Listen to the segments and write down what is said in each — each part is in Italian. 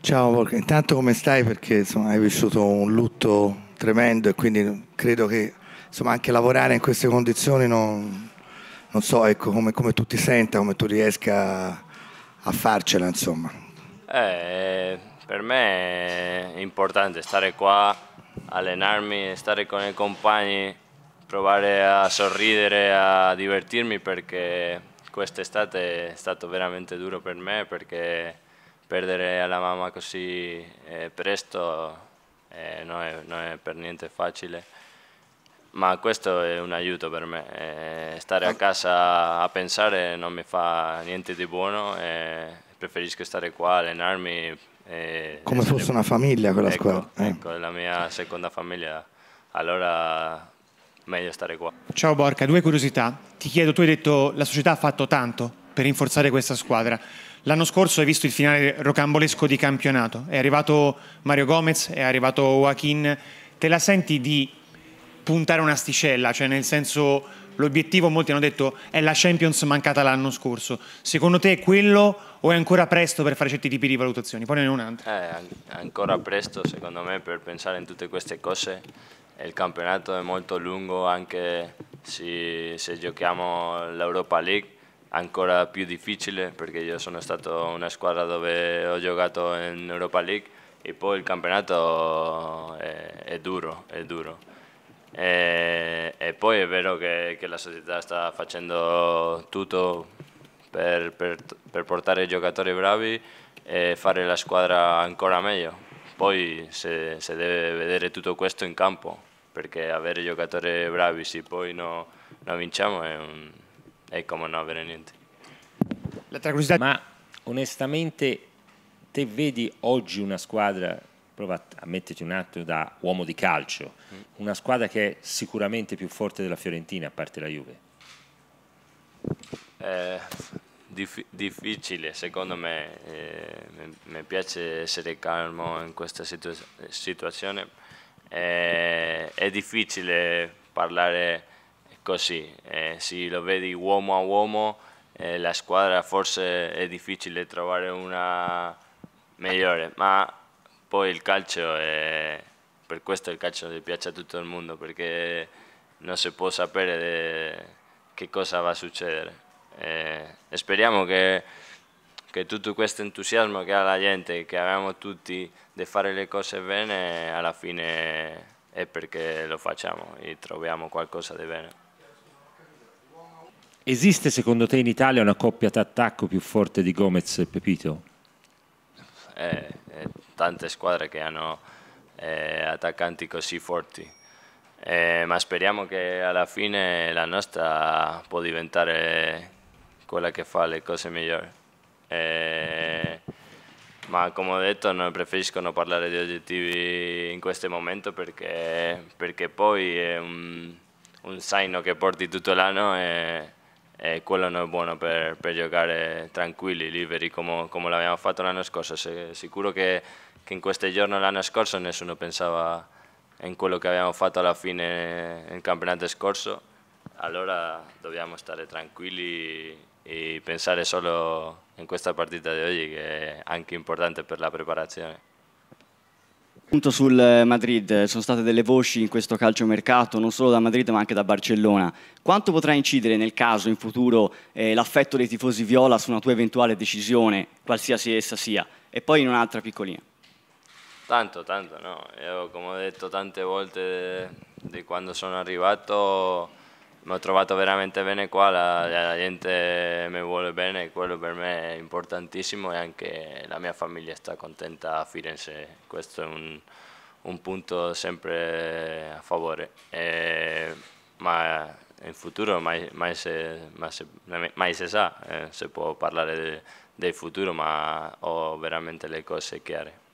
Ciao Volker, intanto come stai? Perché insomma, hai vissuto un lutto tremendo e quindi credo che insomma, anche lavorare in queste condizioni non, non so ecco, come, come, tu ti senta, come tu riesca a farcela insomma. Eh, per me è importante stare qua, allenarmi, stare con i compagni, provare a sorridere, a divertirmi perché quest'estate è stato veramente duro per me perché perdere la mamma così eh, presto eh, non, è, non, è, per niente facile, ma questo è un aiuto per me. Eh, stare a casa a pensare non mi fa niente di buono, preferisco stare qua, allenarmi. Come fosse una famiglia quella ecco, squadra. Eh. Ecco, la mia seconda famiglia, allora meglio stare qua. Ciao Borca, due curiosità. Ti chiedo, tu hai detto che la società ha fatto tanto per rinforzare questa squadra. L'anno scorso hai visto il finale rocambolesco di campionato, è arrivato Mario Gomez, è arrivato Joaquin, te la senti di puntare un'asticella, cioè nel senso l'obiettivo, molti hanno detto, è la Champions mancata l'anno scorso, secondo te è quello o è ancora presto per fare certi tipi di valutazioni? Poi ne è un'altra. È eh, ancora presto secondo me per pensare in tutte queste cose, il campionato è molto lungo anche se, se giochiamo l'Europa League ancora più difficile perché io sono stato una squadra dove ho giocato in Europa League e poi il campionato è, è duro, è duro. E, e, poi è vero che, che, la società sta facendo tutto per, per, per portare giocatori bravi e fare la squadra ancora meglio. Poi se, se deve vedere tutto questo in campo, perché avere giocatori bravi se poi non no vinciamo è un, e come no, veramente. Ma onestamente, te vedi oggi una squadra, prova a metterti un attimo da uomo di calcio, mm. una squadra che è sicuramente più forte della Fiorentina, a parte la Juve? Eh, dif difficile, secondo me. Eh, mi piace essere calmo in questa situa situazione. Eh, è difficile parlare così. Eh, se lo vedi uomo a uomo, eh, la squadra forse è difficile trovare una migliore, ma poi il calcio è... Per questo il calcio piace a tutto il mondo, perché non si può sapere eh, che cosa va a succedere. Eh, speriamo che, che tutto questo entusiasmo che ha la gente, che abbiamo tutti di fare le cose bene, alla fine è perché lo facciamo e troviamo qualcosa di bene. Esiste secondo te in Italia una coppia d'attacco più forte di Gomez e Pepito? Eh, eh, tante squadre che hanno eh, attaccanti così forti, eh, ma speriamo che alla fine la nostra può diventare quella che fa le cose migliori. Eh, ma come ho detto non preferisco non parlare di oggettivi in questo momento perché, perché poi è un, un segno che porti tutto l'anno. E, eh, quello non è buono per, per giocare tranquilli, liberi come, come l'abbiamo fatto l'anno scorso. Se, sicuro che, che, in questo giorno l'anno scorso nessuno pensava in quello che abbiamo fatto alla fine nel campionato scorso, allora dobbiamo stare tranquilli e pensare solo in questa partita di oggi che è anche importante per la preparazione. Punto sul eh, Madrid, eh, sono state delle voci in questo calciomercato non solo da Madrid ma anche da Barcellona. Quanto potrà incidere nel caso in futuro eh, l'affetto dei tifosi viola su una tua eventuale decisione, qualsiasi essa sia? E poi in un'altra piccolina. Tanto, tanto, no. Io come ho detto tante volte eh, di quando sono arrivato mi ho trovato veramente bene qua, la, la, gente mi vuole bene quello per me è importantissimo e anche la mia famiglia sta contenta a Firenze, questo è un, un punto sempre a favore. E, ma in futuro mai, mai, se, mai, se, mai se sa, eh, si può parlare del futuro, ma ho veramente le cose chiare.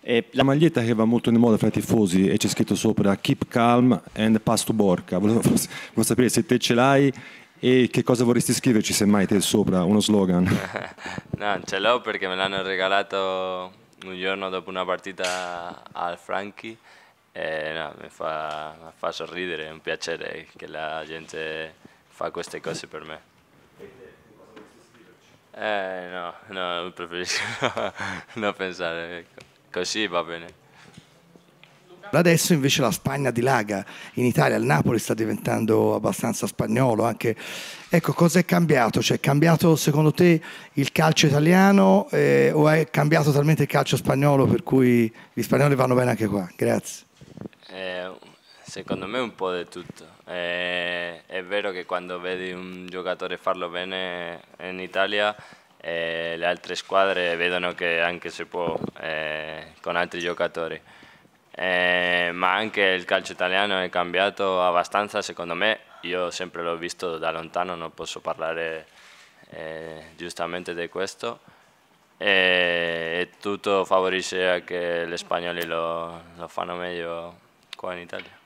Eh, la maglietta che va molto in moda fra i tifosi e c'è scritto sopra Keep Calm and Pass to Borca. Volevo, volevo sapere se te ce l'hai e che cosa vorresti scriverci se mai te sopra, uno slogan? no, ce l'ho perché me l'hanno regalato un giorno dopo una partita al Franchi e no, mi, fa, mi fa sorridere, è un piacere che la gente fa queste cose per me. Eh, no, no, preferisco non pensare. Ecco. Così va bene. Adesso invece la Spagna dilaga in Italia, il Napoli sta diventando abbastanza spagnolo anche. Ecco, cosa è cambiato? Cioè, è cambiato secondo te il calcio italiano eh, o è cambiato talmente il calcio spagnolo per cui gli spagnoli vanno bene anche qua? Grazie. Eh, secondo me un po' di tutto. Eh, è vero che quando vedi un giocatore farlo bene in Italia eh, le altre squadre vedono che anche si può eh, con altri giocatori. Eh, ma anche il calcio italiano è cambiato abbastanza, secondo me, io sempre l'ho visto da lontano, non posso parlare eh, giustamente di questo. E tutto favorisce a che gli spagnoli lo, lo fanno meglio qua in Italia.